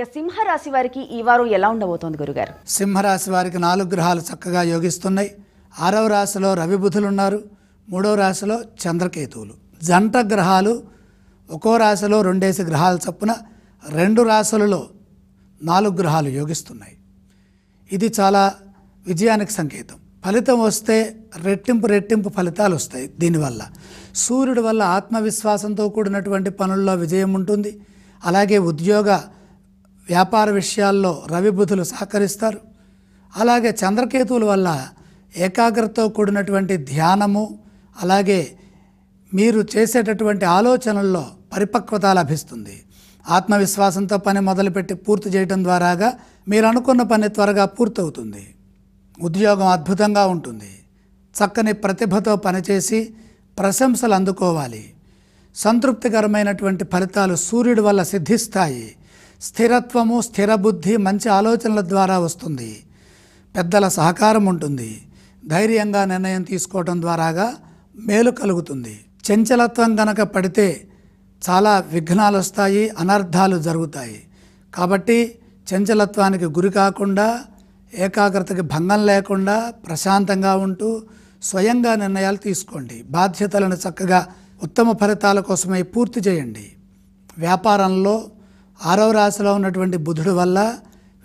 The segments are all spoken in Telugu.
ఇక సింహరాశి వారికి ఈ వారం ఎలా ఉండబోతోంది గురుగారు సింహరాశి వారికి నాలుగు గ్రహాలు చక్కగా యోగిస్తున్నాయి ఆరవ రాశిలో రవి బుధులు ఉన్నారు మూడవ రాశిలో చంద్రకేతువులు జంట గ్రహాలు ఒక్కో రాశిలో రెండేసి గ్రహాల చొప్పున రెండు రాశులలో నాలుగు గ్రహాలు యోగిస్తున్నాయి ఇది చాలా విజయానికి సంకేతం ఫలితం వస్తే రెట్టింపు రెట్టింపు ఫలితాలు వస్తాయి దీనివల్ల సూర్యుడి వల్ల ఆత్మవిశ్వాసంతో కూడినటువంటి పనుల్లో విజయం ఉంటుంది అలాగే ఉద్యోగ వ్యాపార విషయాల్లో రవిబుధులు సహకరిస్తారు అలాగే చంద్రకేతువుల వల్ల ఏకాగ్రతతో కూడినటువంటి ధ్యానము అలాగే మీరు చేసేటటువంటి ఆలోచనల్లో పరిపక్వత లభిస్తుంది ఆత్మవిశ్వాసంతో పని మొదలుపెట్టి పూర్తి చేయడం ద్వారాగా మీరు అనుకున్న పని త్వరగా పూర్తవుతుంది ఉద్యోగం అద్భుతంగా ఉంటుంది చక్కని ప్రతిభతో పనిచేసి ప్రశంసలు అందుకోవాలి సంతృప్తికరమైనటువంటి ఫలితాలు సూర్యుడి వల్ల సిద్ధిస్తాయి స్థిరత్వము స్థిర బుద్ధి మంచి ఆలోచనల ద్వారా వస్తుంది పెద్దల సహకారం ఉంటుంది ధైర్యంగా నిర్ణయం తీసుకోవడం ద్వారాగా మేలు కలుగుతుంది చంచలత్వం గనక పడితే చాలా విఘ్నాలు వస్తాయి అనర్థాలు జరుగుతాయి కాబట్టి చంచలత్వానికి గురి కాకుండా ఏకాగ్రతకి భంగం లేకుండా ప్రశాంతంగా ఉంటూ స్వయంగా నిర్ణయాలు తీసుకోండి బాధ్యతలను చక్కగా ఉత్తమ ఫలితాల కోసమై పూర్తి చేయండి వ్యాపారంలో ఆరవ రాశిలో ఉన్నటువంటి బుధుడు వల్ల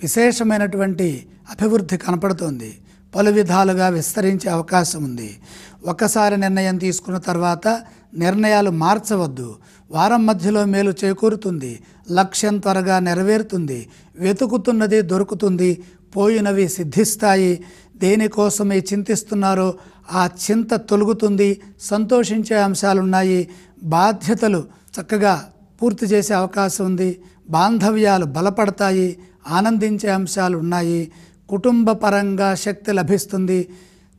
విశేషమైనటువంటి అభివృద్ధి కనపడుతోంది పలు విధాలుగా విస్తరించే అవకాశం ఉంది ఒక్కసారి నిర్ణయం తీసుకున్న తర్వాత నిర్ణయాలు మార్చవద్దు వారం మధ్యలో మేలు చేకూరుతుంది లక్ష్యం త్వరగా నెరవేరుతుంది వెతుకుతున్నది దొరుకుతుంది పోయినవి సిద్ధిస్తాయి దేనికోసమే చింతిస్తున్నారో ఆ చింత తొలుగుతుంది సంతోషించే అంశాలున్నాయి బాధ్యతలు చక్కగా పూర్తి చేసే అవకాశం ఉంది బాంధవ్యాలు బలపడతాయి ఆనందించే అంశాలు ఉన్నాయి కుటుంబ పరంగా శక్తి లభిస్తుంది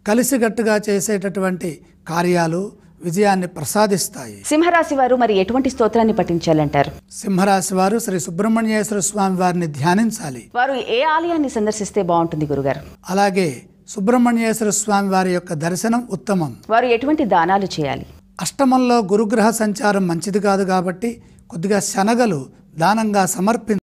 కలిసిగట్టుగా చేసేటటువంటి కార్యాలు విజయాన్ని ప్రసాదిస్తాయి సింహరాశి వారు మరి ఎటువంటి స్తోత్రాన్ని పఠించాలంటారు సింహరాశి వారు శ్రీ సుబ్రహ్మణ్యేశ్వర స్వామి వారిని ధ్యానించాలి వారు ఏ ఆలయాన్ని సందర్శిస్తే బాగుంటుంది గురుగారు అలాగే సుబ్రహ్మణ్యేశ్వర స్వామి వారి యొక్క దర్శనం ఉత్తమం వారు ఎటువంటి దానాలు చేయాలి అష్టమంలో గురుగ్రహ సంచారం మంచిది కాదు కాబట్టి కొద్దిగా శనగలు దానంగా సమర్పించ